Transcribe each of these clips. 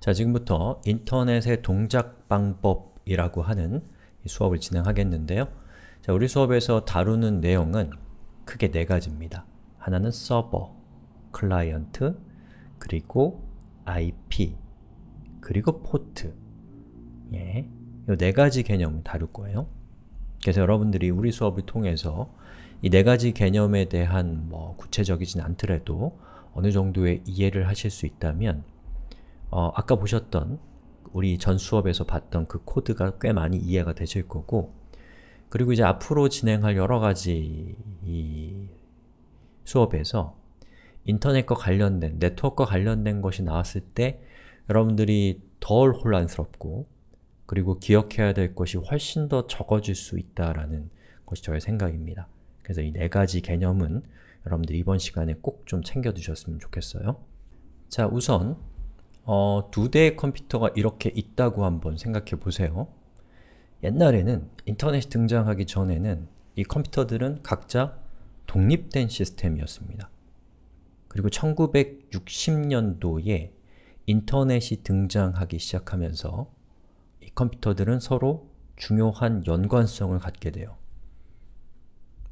자, 지금부터 인터넷의 동작 방법이라고 하는 수업을 진행하겠는데요. 자, 우리 수업에서 다루는 내용은 크게 네 가지입니다. 하나는 서버, 클라이언트, 그리고 IP, 그리고 포트 예, 이네 가지 개념을 다룰 거예요. 그래서 여러분들이 우리 수업을 통해서 이 네 가지 개념에 대한 뭐 구체적이진 않더라도 어느 정도의 이해를 하실 수 있다면 어, 아까 보셨던 우리 전 수업에서 봤던 그 코드가 꽤 많이 이해가 되실 거고 그리고 이제 앞으로 진행할 여러가지 수업에서 인터넷과 관련된, 네트워크와 관련된 것이 나왔을 때 여러분들이 덜 혼란스럽고 그리고 기억해야 될 것이 훨씬 더 적어질 수 있다라는 것이 저의 생각입니다. 그래서 이 네 가지 개념은 여러분들이 이번 시간에 꼭 좀 챙겨두셨으면 좋겠어요. 자, 우선 어, 두 대의 컴퓨터가 이렇게 있다고 한번 생각해 보세요. 옛날에는 인터넷이 등장하기 전에는 이 컴퓨터들은 각자 독립된 시스템이었습니다. 그리고 1960년도에 인터넷이 등장하기 시작하면서 이 컴퓨터들은 서로 중요한 연관성을 갖게 돼요.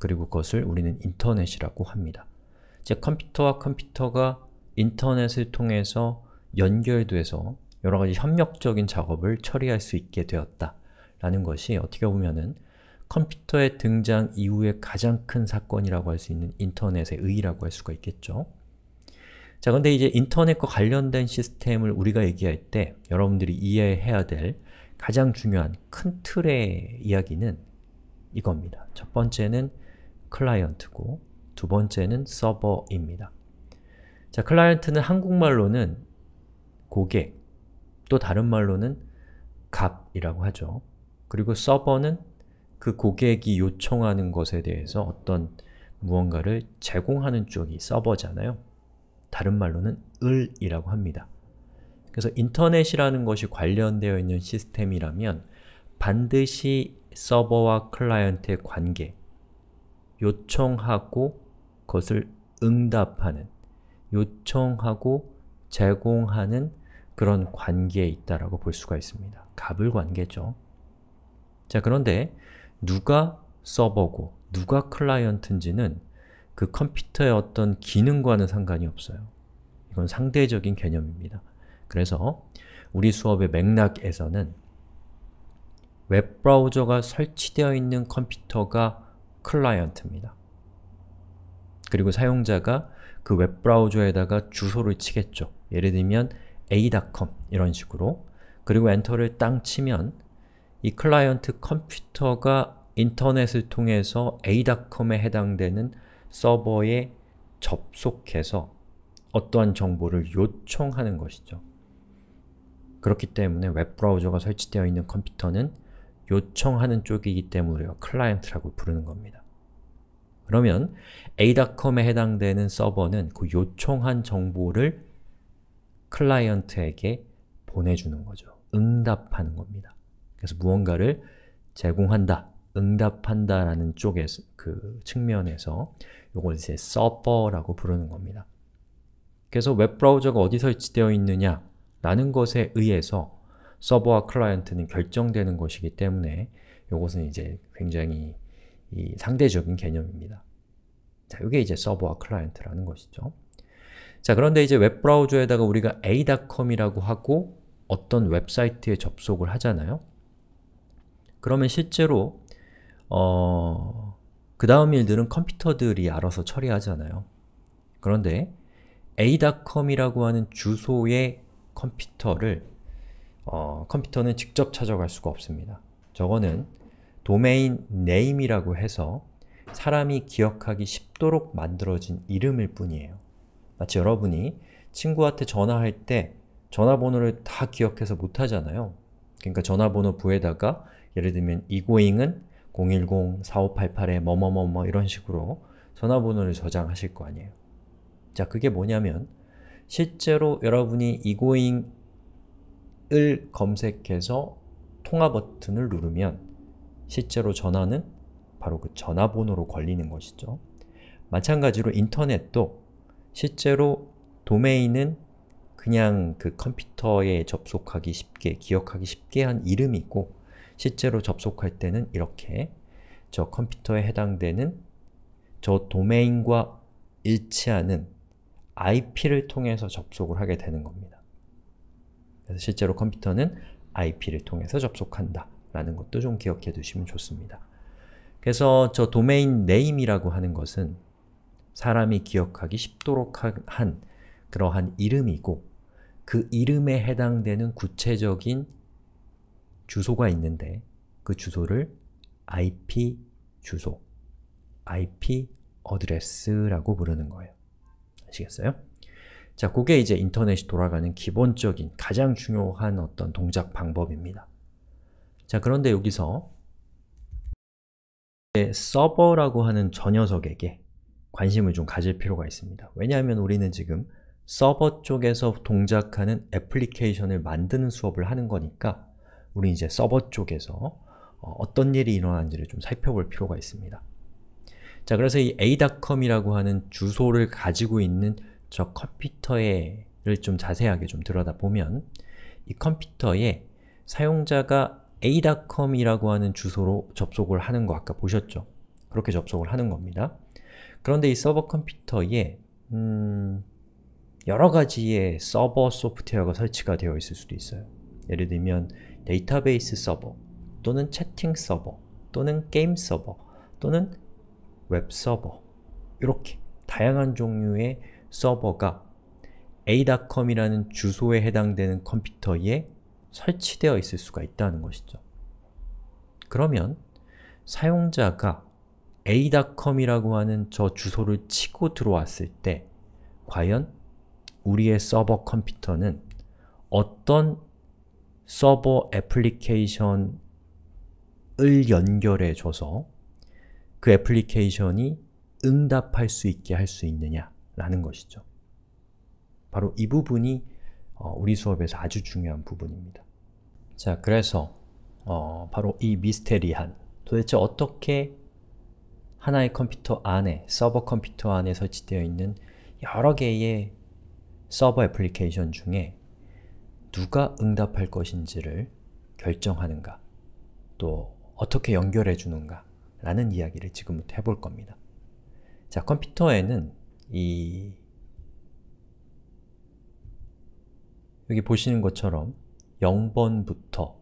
그리고 그것을 우리는 인터넷이라고 합니다. 즉 컴퓨터와 컴퓨터가 인터넷을 통해서 연결돼서 여러 가지 협력적인 작업을 처리할 수 있게 되었다 라는 것이 어떻게 보면은 컴퓨터의 등장 이후에 가장 큰 사건이라고 할 수 있는 인터넷의 의의라고 할 수가 있겠죠. 자, 근데 이제 인터넷과 관련된 시스템을 우리가 얘기할 때 여러분들이 이해해야 될 가장 중요한 큰 틀의 이야기는 이겁니다. 첫 번째는 클라이언트고 두 번째는 서버입니다. 자, 클라이언트는 한국말로는 고객, 또 다른 말로는 값이라고 하죠. 그리고 서버는 그 고객이 요청하는 것에 대해서 어떤 무언가를 제공하는 쪽이 서버잖아요. 다른 말로는 을이라고 합니다. 그래서 인터넷이라는 것이 관련되어 있는 시스템이라면 반드시 서버와 클라이언트의 관계, 요청하고 그것을 응답하는, 요청하고 제공하는 그런 관계에 있다라고 볼 수가 있습니다. 갑을 관계죠. 자, 그런데 누가 서버고 누가 클라이언트인지는 그 컴퓨터의 어떤 기능과는 상관이 없어요. 이건 상대적인 개념입니다. 그래서 우리 수업의 맥락에서는 웹브라우저가 설치되어 있는 컴퓨터가 클라이언트입니다. 그리고 사용자가 그 웹브라우저에다가 주소를 치겠죠. 예를 들면 a.com 이런 식으로 그리고 엔터를 땅 치면 이 클라이언트 컴퓨터가 인터넷을 통해서 a.com에 해당되는 서버에 접속해서 어떠한 정보를 요청하는 것이죠. 그렇기 때문에 웹브라우저가 설치되어 있는 컴퓨터는 요청하는 쪽이기 때문에 클라이언트라고 부르는 겁니다. 그러면 a.com에 해당되는 서버는 그 요청한 정보를 클라이언트에게 보내주는 거죠. 응답하는 겁니다. 그래서 무언가를 제공한다, 응답한다라는 쪽의 그 측면에서 이걸 이제 서버라고 부르는 겁니다. 그래서 웹브라우저가 어디 설치되어 있느냐 라는 것에 의해서 서버와 클라이언트는 결정되는 것이기 때문에 요것은 이제 굉장히 상대적인 개념입니다. 자, 요게 이제 서버와 클라이언트라는 것이죠. 자, 그런데 이제 웹브라우저에다가 우리가 a.com이라고 하고 어떤 웹사이트에 접속을 하잖아요? 그러면 실제로 어... 그 다음 일들은 컴퓨터들이 알아서 처리하잖아요. 그런데 a.com이라고 하는 주소의 컴퓨터를 어, 컴퓨터는 직접 찾아갈 수가 없습니다. 저거는 도메인 네임이라고 해서 사람이 기억하기 쉽도록 만들어진 이름일 뿐이에요. 마치 여러분이 친구한테 전화할 때 전화번호를 다 기억해서 못하잖아요. 그러니까 전화번호 부에다가 예를 들면 이고잉은 010-4588에 뭐뭐뭐 뭐 이런 식으로 전화번호를 저장하실 거 아니에요. 자, 그게 뭐냐면 실제로 여러분이 이고잉을 검색해서 통화 버튼을 누르면 실제로 전화는 바로 그 전화번호로 걸리는 것이죠. 마찬가지로 인터넷도 실제로 도메인은 그냥 그 컴퓨터에 접속하기 쉽게, 기억하기 쉽게 한 이름이 고 실제로 접속할 때는 이렇게 저 컴퓨터에 해당되는 저 도메인과 일치하는 IP를 통해서 접속을 하게 되는 겁니다. 그래서 실제로 컴퓨터는 IP를 통해서 접속한다 라는 것도 좀 기억해 두시면 좋습니다. 그래서 저 도메인 네임이라고 하는 것은 사람이 기억하기 쉽도록 한 그러한 이름이고 그 이름에 해당되는 구체적인 주소가 있는데 그 주소를 IP 주소, IP 어드레스라고 부르는 거예요. 아시겠어요? 자, 그게 이제 인터넷이 돌아가는 기본적인 가장 중요한 어떤 동작 방법입니다. 자, 그런데 여기서 네, 서버라고 하는 저 녀석에게 관심을 좀 가질 필요가 있습니다. 왜냐하면 우리는 지금 서버 쪽에서 동작하는 애플리케이션을 만드는 수업을 하는 거니까 우리 이제 서버 쪽에서 어, 어떤 일이 일어나는지를 좀 살펴볼 필요가 있습니다. 자, 그래서 이 a.com이라고 하는 주소를 가지고 있는 저 컴퓨터를 좀 자세하게 좀 들여다보면 이 컴퓨터에 사용자가 a.com이라고 하는 주소로 접속을 하는 거 아까 보셨죠? 그렇게 접속을 하는 겁니다. 그런데 이 서버 컴퓨터에 음, 여러 가지의 서버 소프트웨어가 설치가 되어 있을 수도 있어요. 예를 들면 데이터베이스 서버 또는 채팅 서버 또는 게임 서버 또는 웹 서버 이렇게 다양한 종류의 서버가 a.com이라는 주소에 해당되는 컴퓨터에 설치되어 있을 수가 있다는 것이죠. 그러면 사용자가 a.com이라고 하는 저 주소를 치고 들어왔을 때 과연 우리의 서버 컴퓨터는 어떤 서버 애플리케이션을 연결해줘서 그 애플리케이션이 응답할 수 있게 할 수 있느냐라는 것이죠. 바로 이 부분이 어, 우리 수업에서 아주 중요한 부분입니다. 자, 그래서 어, 바로 이 미스테리한 도대체 어떻게 하나의 컴퓨터 안에, 서버 컴퓨터 안에 설치되어 있는 여러 개의 서버 애플리케이션 중에 누가 응답할 것인지를 결정하는가 또 어떻게 연결해 주는가 라는 이야기를 지금부터 해 볼 겁니다. 자, 컴퓨터에는 이 여기 보시는 것처럼 0번부터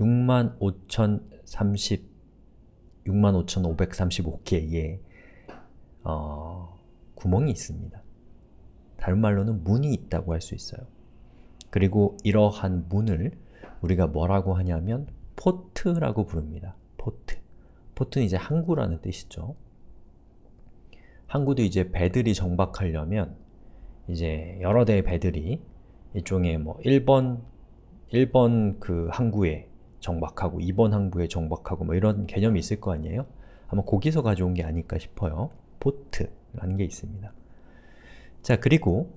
65,030 65,535개의 어, 구멍이 있습니다. 다른 말로는 문이 있다고 할 수 있어요. 그리고 이러한 문을 우리가 뭐라고 하냐면 포트라고 부릅니다. 포트. 포트는 이제 항구라는 뜻이죠. 항구도 이제 배들이 정박하려면 이제 여러 대의 배들이 일종의 뭐 1번 1번 그 항구에 정박하고 이번 항구에 정박하고 뭐 이런 개념이 있을 거 아니에요? 아마 거기서 가져온 게 아닐까 싶어요. 포트라는 게 있습니다. 자 그리고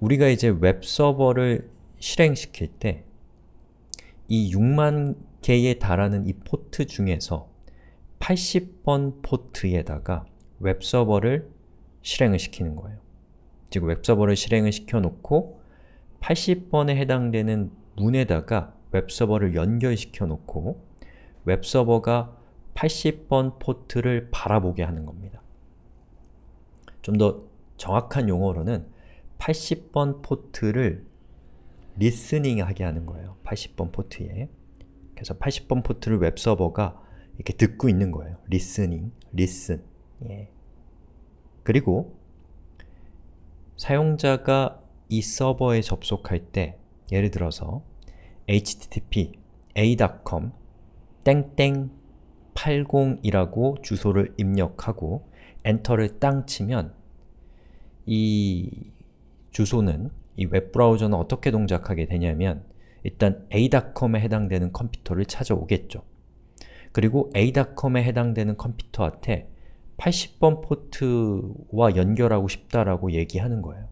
우리가 이제 웹 서버를 실행시킬 때 이 6만 개에 달하는 이 포트 중에서 80번 포트에다가 웹 서버를 실행을 시키는 거예요. 즉웹 서버를 실행을 시켜놓고 80번에 해당되는 문에다가 웹서버를 연결시켜 놓고 웹서버가 80번 포트를 바라보게 하는 겁니다. 좀 더 정확한 용어로는 80번 포트를 리스닝하게 하는 거예요. 80번 포트에. 그래서 80번 포트를 웹서버가 이렇게 듣고 있는 거예요. 리스닝, 리슨. 예. 그리고 사용자가 이 서버에 접속할 때 예를 들어서 http a.com 땡땡 80이라고 주소를 입력하고 엔터를 땅 치면 이 주소는 이 웹브라우저는 어떻게 동작하게 되냐면 일단 a.com에 해당되는 컴퓨터를 찾아오겠죠. 그리고 a.com에 해당되는 컴퓨터한테 80번 포트와 연결하고 싶다라고 얘기하는 거예요.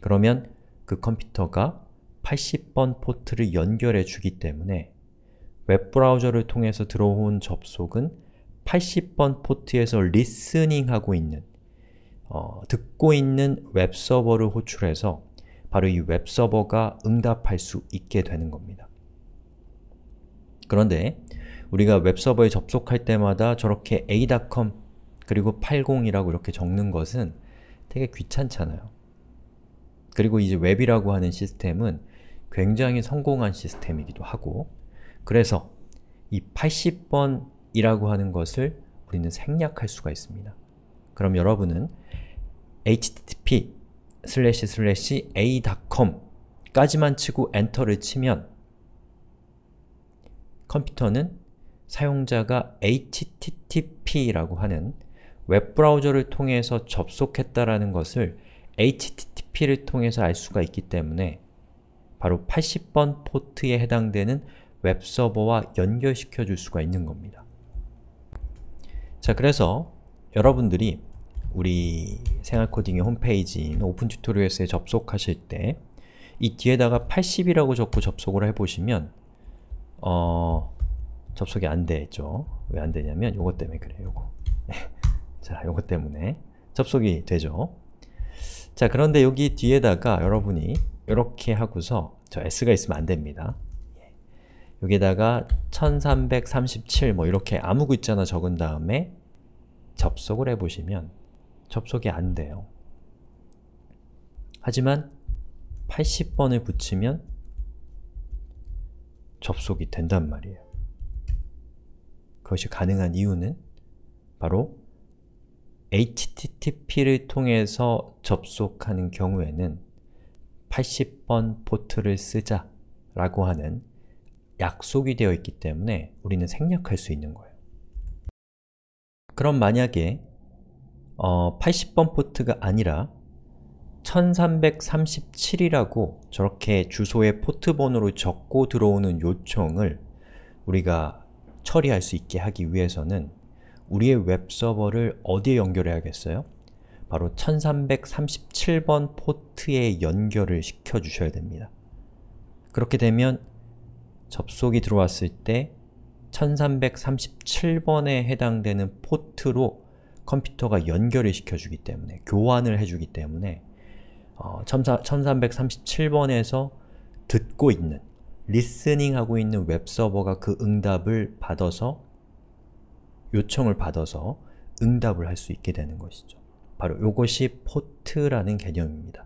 그러면 그 컴퓨터가 80번 포트를 연결해 주기 때문에 웹브라우저를 통해서 들어온 접속은 80번 포트에서 리스닝하고 있는 어, 듣고 있는 웹서버를 호출해서 바로 이 웹서버가 응답할 수 있게 되는 겁니다. 그런데 우리가 웹서버에 접속할 때마다 저렇게 a.com 그리고 80이라고 이렇게 적는 것은 되게 귀찮잖아요. 그리고 이제 웹이라고 하는 시스템은 굉장히 성공한 시스템이기도 하고 그래서 이 80번이라고 하는 것을 우리는 생략할 수가 있습니다. 그럼 여러분은 http a.com 까지만 치고 엔터를 치면 컴퓨터는 사용자가 http라고 하는 웹브라우저를 통해서 접속했다라는 것을 http를 통해서 알 수가 있기 때문에 바로 80번 포트에 해당되는 웹서버와 연결시켜 줄 수가 있는 겁니다. 자, 그래서 여러분들이 우리 생활코딩의 홈페이지인 오픈 튜토리얼스에 접속하실 때 이 뒤에다가 80이라고 적고 접속을 해보시면 어... 접속이 안 되죠. 왜 안 되냐면 요것 때문에 그래요, 요거. 자, 요것 때문에 접속이 되죠. 자, 그런데 여기 뒤에다가 여러분이 이렇게 하고서 저 s가 있으면 안 됩니다. 예. 여기다가 1337 뭐 이렇게 아무 글자나 적은 다음에 접속을 해보시면 접속이 안 돼요. 하지만 80번을 붙이면 접속이 된단 말이에요. 그것이 가능한 이유는 바로 HTTP를 통해서 접속하는 경우에는 80번 포트를 쓰자 라고 하는 약속이 되어 있기 때문에 우리는 생략할 수 있는 거예요. 그럼 만약에 어, 80번 포트가 아니라 1337이라고 저렇게 주소에 포트번호로 적고 들어오는 요청을 우리가 처리할 수 있게 하기 위해서는 우리의 웹서버를 어디에 연결해야겠어요? 바로 1337번 포트에 연결을 시켜 주셔야 됩니다. 그렇게 되면 접속이 들어왔을 때 1337번에 해당되는 포트로 컴퓨터가 연결을 시켜주기 때문에 교환을 해주기 때문에 어, 1337번에서 듣고 있는, 리스닝하고 있는 웹서버가 그 응답을 받아서 요청을 받아서 응답을 할 수 있게 되는 것이죠. 바로 이것이 포트라는 개념입니다.